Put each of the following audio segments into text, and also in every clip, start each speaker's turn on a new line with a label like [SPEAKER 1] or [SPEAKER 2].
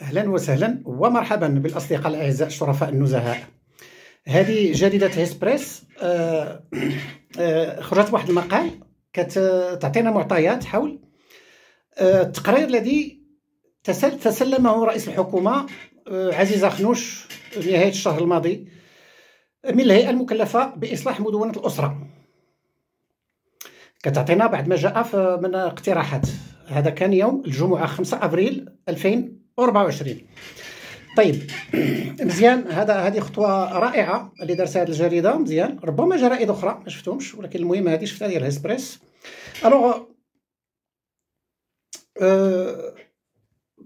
[SPEAKER 1] اهلا وسهلا ومرحبا بالاصدقاء الاعزاء الشرفاء النزهاء هذه جريده هيسبريس آه، آه، خرجت واحد المقال كتعطينا معطيات حول التقرير آه، الذي تسلمه رئيس الحكومه عزيز خنوش نهايه الشهر الماضي من الهيئه المكلفه باصلاح مدونه الاسره كتعطينا بعد ما جاء من اقتراحات هذا كان يوم الجمعه 5 ابريل 2000 24 طيب مزيان هذا هذه خطوه رائعه اللي دارتها هذه الجريده مزيان ربما جرائد اخرى ما شفتهمش ولكن المهم هذه شفتها ديال هيسبريس الوغ أه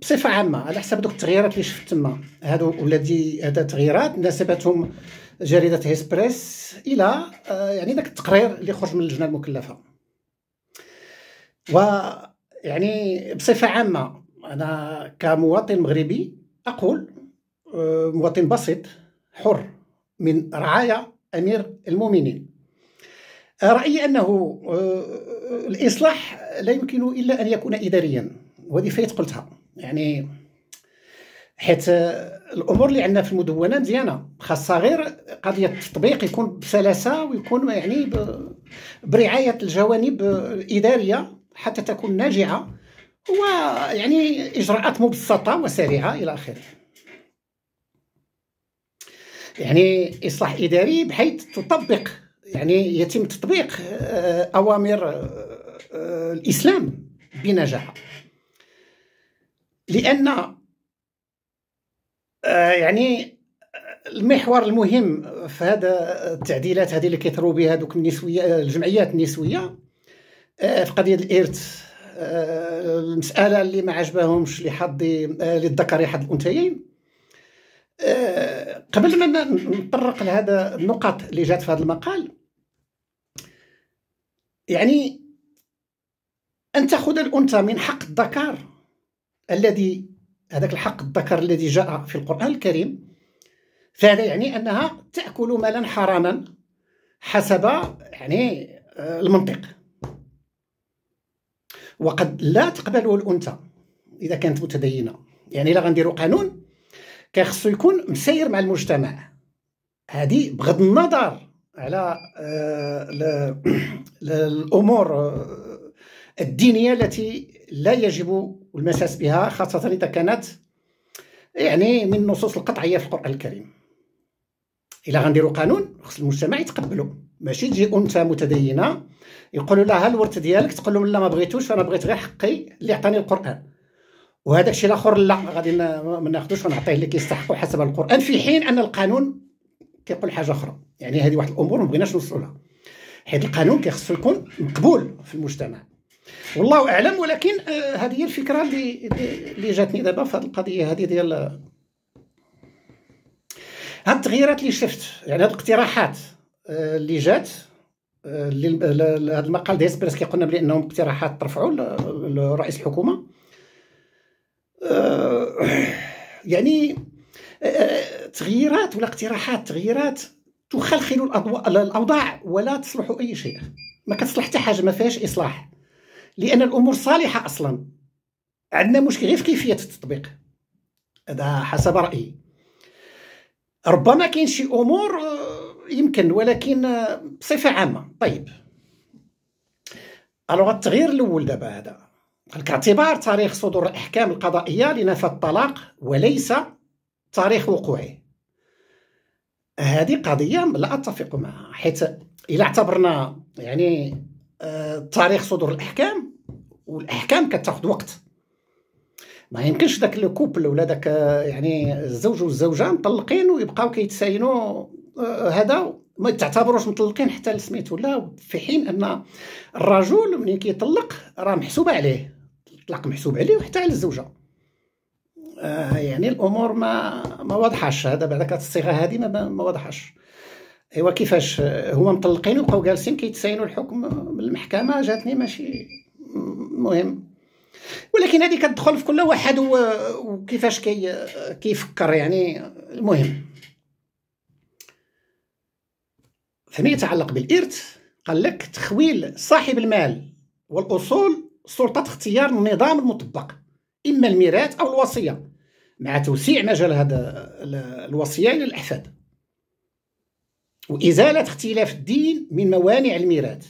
[SPEAKER 1] بصفه عامه على حسب دوك التغييرات اللي شفت تما هادو ولادي هذا تغييرات ناسبتهم جريده هيسبريس الى أه يعني داك التقرير اللي خرج من اللجنه المكلفه و يعني بصفه عامه أنا كمواطن مغربي أقول آه، مواطن بسيط حر من رعاية أمير المؤمنين آه، رأيي أنه آه، الإصلاح لا يمكن إلا أن يكون إداريا وهذه فايت قلتها يعني حيت الامور اللي عندنا في المدونه مزيانه خاصها غير قضيه التطبيق يكون بسلاسه ويكون يعني برعايه الجوانب الاداريه حتى تكون ناجعه ويعني إجراءات مبسطة وسريعة إلى آخره يعني إصلاح إداري بحيث تطبق يعني يتم تطبيق آه، أوامر آه، آه، الإسلام بنجاح لأن يعني المحور المهم في هذا التعديلات هذه اللي كيثروا بها دوك النسويه الجمعيات النسويه في قضيه الارث المساله اللي ما عجبهمش لحظ للذكر حظ الانثيين آه، قبل ما نطرق لهذا النقط اللي جات في هذا المقال يعني ان تاخذ الانثى من حق الذكر الذي هذاك الحق الذكر الذي جاء في القران الكريم فهذا يعني انها تاكل مالا حراما حسب يعني آه، المنطق وقد لا تقبله الانثى اذا كانت متدينه يعني الا غنديروا قانون كيخصو يكون مسير مع المجتمع هذه بغض النظر على آه، الامور آه، الدينيه التي لا يجب المساس بها خاصه اذا كانت يعني من النصوص القطعيه في القران الكريم الا غنديروا قانون خص المجتمع يتقبلو ماشي تجي انثى متدينه يقولوا لها الورث ديالك تقول لهم لا ما بغيتوش انا بغيت غير حقي اللي عطاني القران وهذاك الشيء الاخر لا غادي ما ناخذوش ونعطيه اللي كيستحقوا حسب القران في حين ان القانون كيقول حاجه اخرى يعني هذه واحد الامور ما بغيناش نوصلوا لها حيت القانون كيخصو يكون مقبول في المجتمع والله اعلم ولكن آه هذه هي الفكره اللي اللي جاتني دابا في هذه القضيه هذه ديال هاد التغييرات اللي شفت يعني هاد الاقتراحات آه، اللي جات هذا المقال ديال سبريس كيقولنا بلي انهم اقتراحات ترفعوا لرئيس الحكومه آه، يعني آه، تغييرات ولا اقتراحات تغييرات تخلخل الاوضاع ولا تصلح اي شيء ما كتصلح حتى حاجه ما فيهاش اصلاح لان الامور صالحه اصلا عندنا مشكل غير في كيفيه التطبيق هذا حسب رايي ربما كاين شي امور آه، يمكن ولكن آه، بصفه عامه طيب الوغ التغيير الاول دابا هذا قالك اعتبار تاريخ صدور الاحكام القضائيه لنفى الطلاق وليس تاريخ وقوعه هذه قضيه لا اتفق معها حيث الا اعتبرنا يعني آه، تاريخ صدور الاحكام والاحكام كتاخذ وقت ما يمكنش داك لو كوبل ولا داك آه، يعني الزوج والزوجه مطلقين ويبقاو كيتساينوا هذا ما تعتبروش مطلقين حتى لسميت ولا في حين ان الرجل ملي كيطلق راه محسوب عليه الطلاق محسوب عليه وحتى على الزوجه آه يعني الامور ما ما واضحاش هذا بعد الصيغه هذه ما, ما واضحاش ايوا كيفاش هما مطلقين وبقاو جالسين كيتساينوا الحكم من المحكمه جاتني ماشي مهم ولكن هذه كتدخل في كل واحد وكيفاش كي كيفكر يعني المهم فيما يتعلق بالإرث قال لك تخويل صاحب المال والأصول سلطة اختيار النظام المطبق إما الميراث أو الوصية مع توسيع مجال هذا الوصية للأحفاد وإزالة اختلاف الدين من موانع الميراث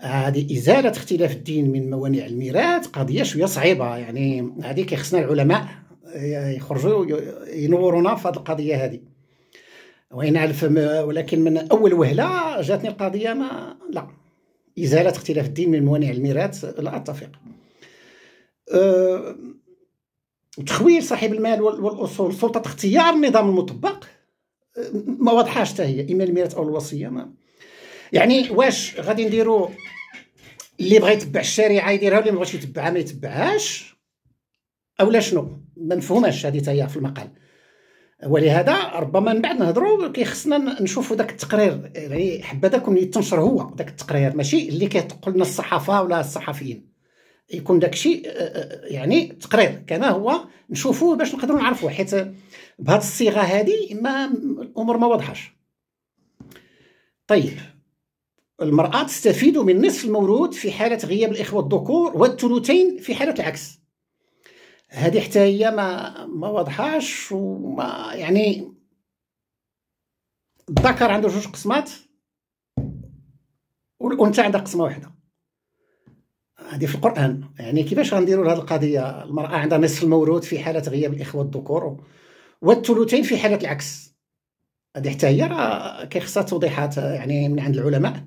[SPEAKER 1] هذه إزالة اختلاف الدين من موانع الميراث قضية شوية صعيبة يعني هذه كيخصنا العلماء آه، يخرجوا ينورونا في هذه القضية هذه وين نعرف ولكن من اول وهله جاتني القضيه ما لا ازاله اختلاف الدين من موانع الميراث لا اتفق أه تخويل صاحب المال والاصول سلطه اختيار النظام المطبق أه، ما واضحاش حتى هي اما الميراث او الوصيه ما يعني واش غادي نديرو اللي بغى يتبع الشريعه يديرها واللي ما بغاش يتبعها ما يتبعهاش اولا شنو ما مفهوماش هذه هي في المقال ولهذا ربما من بعد نهضروا كيخصنا نشوفوا ذاك التقرير يعني حبذا يكون يتنشر هو ذاك التقرير ماشي اللي كيتقول لنا الصحافه ولا الصحفيين يكون داك الشيء يعني تقرير كان هو نشوفوه باش نقدروا نعرفوه حيت بهذ الصيغه هذه ما الامور ما واضحاش طيب المرأة تستفيد من نصف المولود في حالة غياب الإخوة الذكور والثلثين في حالة العكس هذه حتى هي ما ما واضحاش وما يعني الذكر عنده جوج قسمات والانثى عندها قسمه واحده هذه في القران يعني كيفاش غنديروا لهذه القضيه المراه عندها نصف الموروث في حاله غياب الاخوه الذكور والثلثين في حاله العكس هذه حتى هي راه كيخصها توضيحات يعني من عند العلماء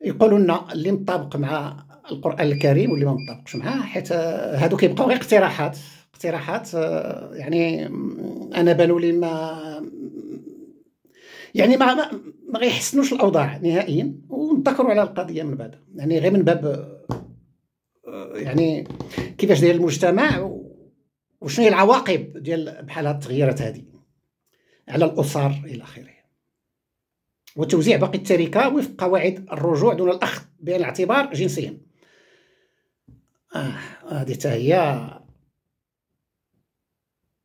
[SPEAKER 1] يقولوا لنا اللي مطابق مع القران الكريم واللي ما نطبقش معاه حيت آه، هادو كيبقاو غير اقتراحات اقتراحات آه، يعني انا بانوا لي ما يعني ما ما غيحسنوش الاوضاع نهائيا ونتذكروا على القضيه من بعد يعني غير من باب آه، يعني كيفاش داير المجتمع وشنو هي العواقب ديال بحال هاد التغييرات هذه على الاسر الى اخره وتوزيع باقي التركه وفق قواعد الرجوع دون الاخذ بعين الاعتبار جنسيا آه، هذه حتى هي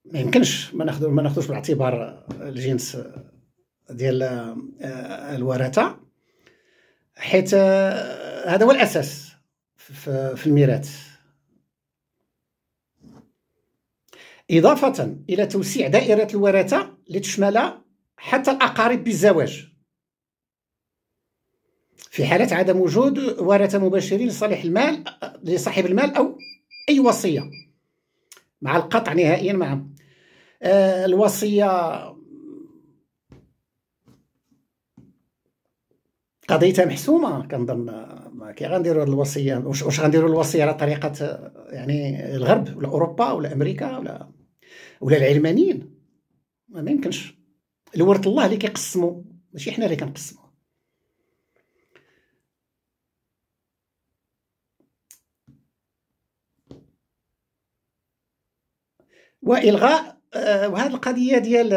[SPEAKER 1] ما يمكنش ما ناخذ ما ناخذوش بالاعتبار الجنس ديال آه، الورثه حيت آه، هذا هو الاساس في الميراث إضافة إلى توسيع دائرة الورثة لتشمل حتى الأقارب بالزواج في حالة عدم وجود ورثة مباشرين لصالح المال لصاحب المال أو أي وصية مع القطع نهائيا معهم آه، الوصية قضيتها محسومة كنظن ما كي غنديروا الوصية واش غنديروا الوصية على طريقة يعني الغرب ولا أوروبا ولا أمريكا ولا ولا العلمانيين ما يمكنش الورث الله اللي كيقسموا ماشي حنا اللي كنقسموا
[SPEAKER 2] والغاء
[SPEAKER 1] آه، وهذه القضيه ديال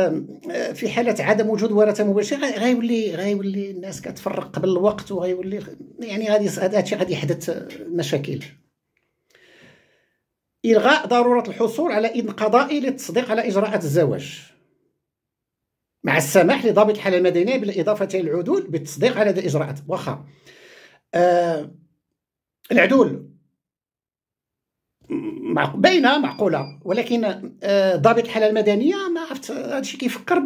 [SPEAKER 1] آه، في حاله عدم وجود ورثه مباشره غيولي غيولي الناس كتفرق قبل الوقت وغيولي يعني غادي هذا الشيء غادي يحدث مشاكل الغاء ضروره الحصول على اذن قضائي للتصديق على اجراءات الزواج مع السماح لضابط الحاله المدنيه بالاضافه الى العدول بالتصديق على هذه الاجراءات واخا آه العدول باينه معقوله ولكن آه، ضابط الحاله المدنيه ما عرفت هادشي كيفكر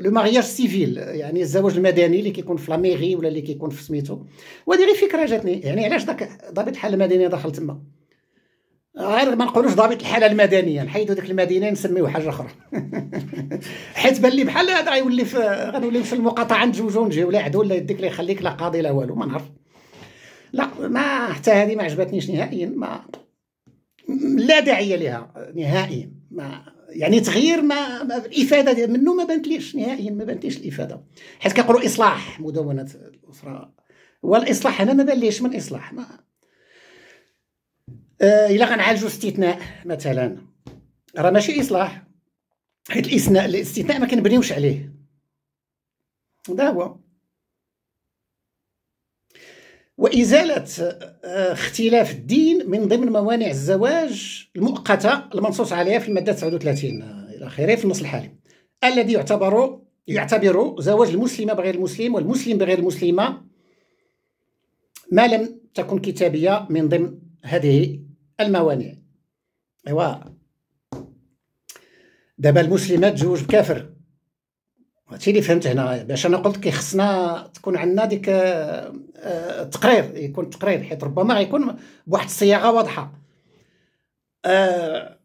[SPEAKER 1] لو مارياج سيفيل يعني الزواج المدني اللي كيكون في لاميغي ولا اللي كيكون في سميتو وهذه غير فكره جاتني يعني علاش داك ضابط الحاله المدنيه دخل تما غير ما نقولوش ضابط الحاله المدنيه نحيدو ديك المدينه نسميو حاجه اخرى حيت بان لي بحال هذا غيولي في غنولي في المقاطعه جوج نجيو لا عدو لا يديك لا يخليك لا قاضي لا والو ما نعرف لا ما حتى هذه ما عجبتنيش نهائيا ما لا داعي لها نهائيا ما يعني تغيير ما, ما الافاده منه ما بانتليش نهائيا ما بانتليش الافاده حيت كيقولوا اصلاح مدونه الاسره والاصلاح هنا ما بانليش من اصلاح ما آه الا غنعالجوا استثناء مثلا راه ماشي اصلاح حيت الاستثناء الاستثناء ما كنبنيوش عليه ده هو وإزالة آه، اختلاف الدين من ضمن موانع الزواج المؤقتة المنصوص عليها في المادة 39 آه، إلى آخره في النص الحالي الذي يعتبر يعتبر زواج المسلمة بغير المسلم والمسلم بغير المسلمة ما لم تكن كتابية من ضمن هذه الموانع ايوا دابا المسلمة تزوج بكافر هادشي اللي فهمت هنا باش انا قلت كيخصنا تكون عندنا ديك التقرير آه، آه، يكون تقرير حيت ربما غيكون بواحد الصياغه واضحه آه،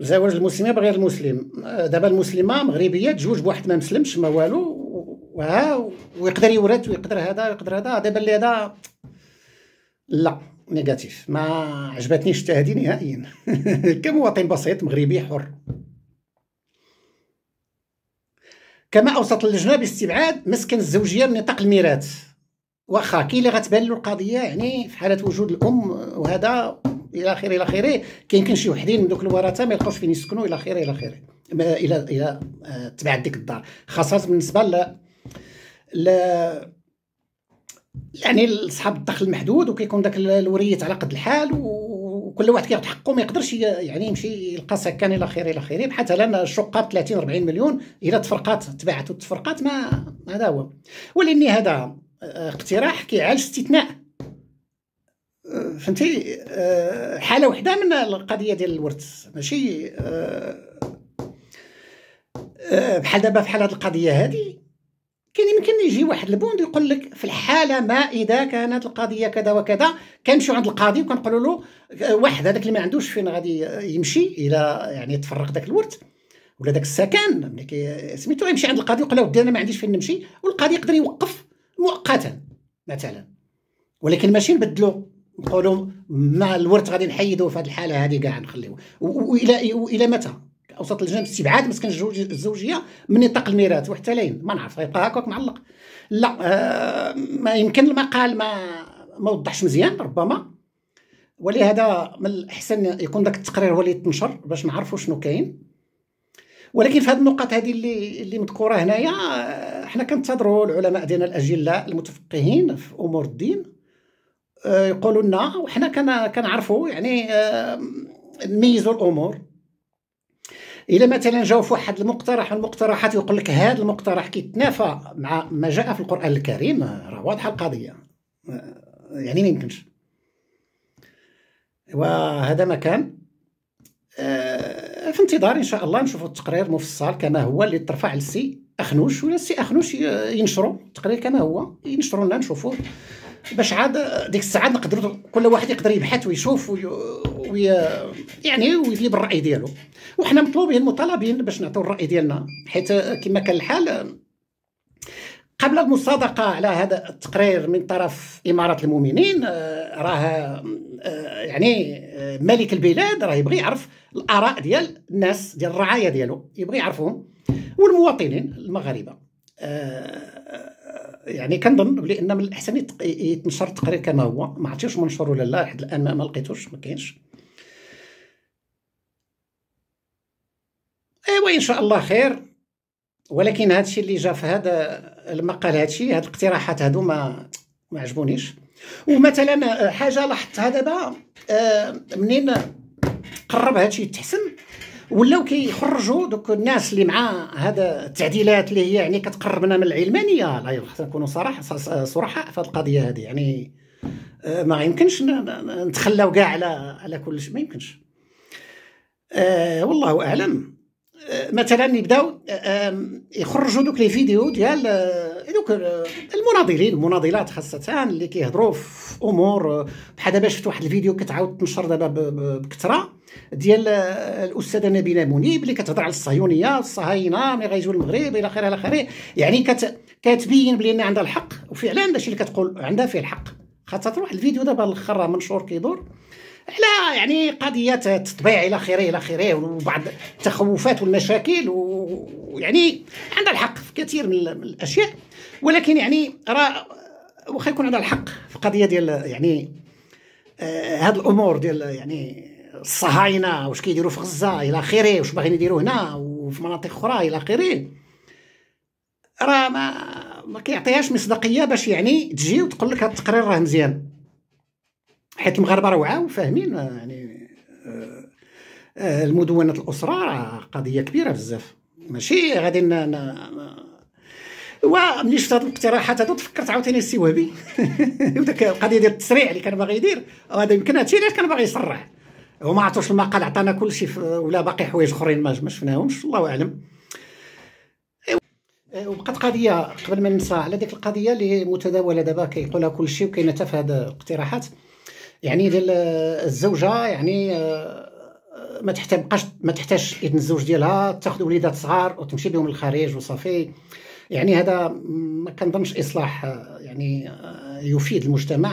[SPEAKER 1] زواج المسلمه بغير المسلم دابا المسلمه مغربيه تزوج بواحد ما مسلمش ما والو وها ويقدر يورث ويقدر هذا ويقدر هذا دابا اللي هذا لا نيجاتيف ما عجبتنيش التهدي نهائيا كمواطن بسيط مغربي حر كما اوصت اللجنه باستبعاد مسكن الزوجيه من نطاق الميراث واخا كاين اللي غتبان له القضيه يعني في حاله وجود الام وهذا الى اخره الى اخره كاين شي وحدين من دوك الورثه ما يلقاوش فين يسكنوا الى اخره الى اخره الى الى آه، تبعت ديك الدار خاصه بالنسبه ل ل يعني لصحاب الدخل المحدود وكيكون داك الوريث على قد الحال و كل واحد كياخذ حقه ما يقدرش يعني يمشي يلقى سكان الى اخره الى اخره بحال مثلا الشقه ب 30 40 مليون الى تفرقات تباعت وتفرقات ما هذا هو آه، ولاني هذا اقتراح كيعالج استثناء فهمتي آه، حاله وحده من القضيه ديال الورث ماشي آه، بحال دابا بحال هذه القضيه هذه كان يمكن يجي واحد البوند يقول لك في الحاله ما اذا كانت القضيه كذا وكذا كنمشيو عند القاضي وكنقولوا له آه، واحد هذاك اللي ما عندوش فين غادي يمشي الى يعني تفرق ذاك الورث ولا ذاك السكن ملي كي سميتو غيمشي عند القاضي يقول له ودي انا ما عنديش فين نمشي والقاضي يقدر يوقف مؤقتا مثلا ولكن ماشي نبدلو نقولوا مع الورث غادي نحيدو في هذه الحاله هذه كاع نخليوه والى متى اوسط الجنب استبعاد مسكن الزوجيه من نطاق الميراث وحتى لين ما نعرف غيبقى هكاك معلق لا آه ما يمكن المقال ما ما وضحش مزيان ربما ولهذا من الاحسن يكون ذاك التقرير هو اللي يتنشر باش نعرفوا شنو كاين ولكن في هذه النقط هذه اللي اللي مذكوره هنايا آه، حنا كنتظروا العلماء ديالنا الاجلاء المتفقهين في امور الدين آه، يقولوا لنا وحنا كنعرفوا يعني آه، نميزوا الامور الا مثلا جاو في واحد المقترح من المقترحات يقول لك هذا المقترح كيتنافى مع ما جاء في القران الكريم راه واضحه القضيه يعني ما يمكنش وهذا ما كان آه، في انتظار ان شاء الله نشوفوا التقرير مفصل كما هو اللي ترفع للسي اخنوش ولا السي اخنوش ينشروا التقرير كما هو ينشروا لنا نشوفوه باش عاد ديك الساعه نقدروا كل واحد يقدر يبحث ويشوف وي... وي... يعني ويجيب الراي ديالو وحنا مطلوبين مطالبين باش نعطيو الراي ديالنا حيت كما كان الحال قبل المصادقه على هذا التقرير من طرف اماره المؤمنين راه يعني ملك البلاد راه يبغي يعرف الاراء ديال الناس ديال الرعايه ديالو يبغي يعرفهم والمواطنين المغاربه يعني كنظن بلي ان من الاحسن يتنشر التقرير كما هو ما عرفتش منشور ولا لا لحد الان ما لقيتوش ما كاينش ايوا ان شاء الله خير ولكن هادشي اللي جا في هذا المقال هادشي هاد الاقتراحات هادو ما ما عجبونيش ومثلا آه، حاجه لاحظتها دابا آه، منين قرب هادشي يتحسن ولاو كيخرجوا دوك الناس اللي مع هذا التعديلات اللي هي يعني كتقربنا من العلمانيه لا يبقى نكونوا صراحه صرحاء في القضيه هذه يعني آه، ما يمكنش نتخلاو كاع على على كل شيء ما يمكنش أه والله اعلم مثلا يبداو يخرجوا دوك لي فيديو ديال آه، دوك آه، المناضلين المناضلات خاصه اللي كيهضروا في امور آه، بحال دابا شفت واحد الفيديو كتعاود تنشر دابا بكثره ديال الاستاذه نبيله منيب اللي كتهضر على الصهيونيه الصهاينه ملي غيجيو المغرب الى اخره الى اخره يعني كت كتبين بلي ان عندها الحق وفعلا داكشي اللي كتقول عندها فيه الحق خاصه واحد الفيديو دابا الاخر منشور كيدور على يعني قضيات تطبيع الى اخره الى اخره وبعض التخوفات والمشاكل ويعني عندها الحق في كثير من الاشياء ولكن يعني راه واخا يكون عندها الحق في القضيه ديال يعني آه، هاد الامور ديال يعني الصهاينه واش كيديروا في غزه الى اخره واش باغيين يديروا هنا وفي مناطق اخرى الى اخره راه ما ما كيعطيهاش مصداقيه باش يعني تجي وتقول لك هذا التقرير راه مزيان حيت المغاربه راه وفاهمين فاهمين يعني آه، المدونه الاسره راه قضيه كبيره بزاف ماشي غادي وملي شفت هاد الاقتراحات هادو تفكرت عاوتاني السي وهبي وداك القضيه ديال التسريع اللي كان باغي يدير هذا يمكن هادشي علاش كان باغي يسرع هو ما عطوش المقال عطانا كلشي ولا باقي حوايج اخرين ما شفناهمش الله اعلم آه، وبقات قضيه قبل ما ننسى على ديك القضيه اللي متداوله دابا كيقولها كلشي وكاينه حتى في هاد الاقتراحات يعني ديال آه، الزوجه يعني آه، آه، ما تحتاجش ما تحتاجش اذن الزوج ديالها تاخذ وليدات صغار وتمشي بهم للخارج وصافي يعني هذا ما كنظنش اصلاح يعني يفيد المجتمع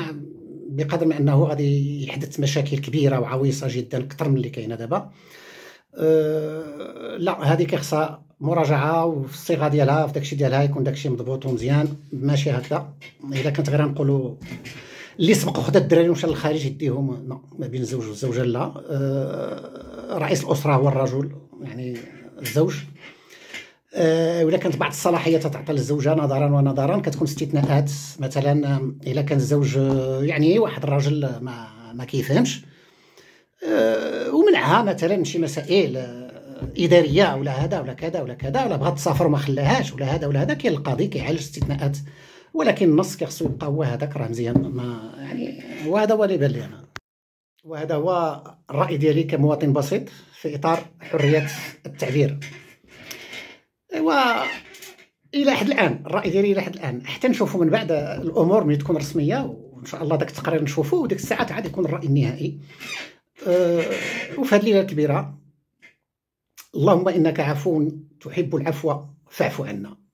[SPEAKER 1] بقدر ما انه غادي يحدث مشاكل كبيره وعويصه جدا اكثر من اللي كاينه دابا لا هذه كيخصها مراجعه وفي الصيغه ديالها في داكشي ديالها يكون داكشي مضبوط ومزيان ماشي هكذا اذا كنت غير نقولوا اللي سبق وخدا الدراري ومشى للخارج يديهم ما بين الزوج والزوجه لا آه، رئيس الاسره هو الرجل يعني الزوج آه، ولا كانت بعض الصلاحيات تعطى للزوجه نظرا ونظرا كتكون استثناءات مثلا الا آه، كان الزوج يعني واحد الراجل ما ما كيفهمش ومنعها مثلا شي مسائل اداريه ولا هذا ولا كذا ولا كذا ولا بغات تسافر وما خلاهاش ولا هذا ولا هذا كاين القاضي كيعالج استثناءات ولكن النص كيخصو يبقى هو هذاك راه مزيان ما يعني وهذا هو اللي بان لي انا وهذا هو الراي ديالي كمواطن بسيط في اطار حريه التعبير ايوا الى حد الان الراي ديالي الى حد الان حتى نشوفوا من بعد الامور ملي تكون رسميه وان شاء الله داك التقرير نشوفوه وديك الساعات عاد يكون الراي النهائي أه وفي هذه الليله الكبيره اللهم انك عفو تحب العفو فاعف عنا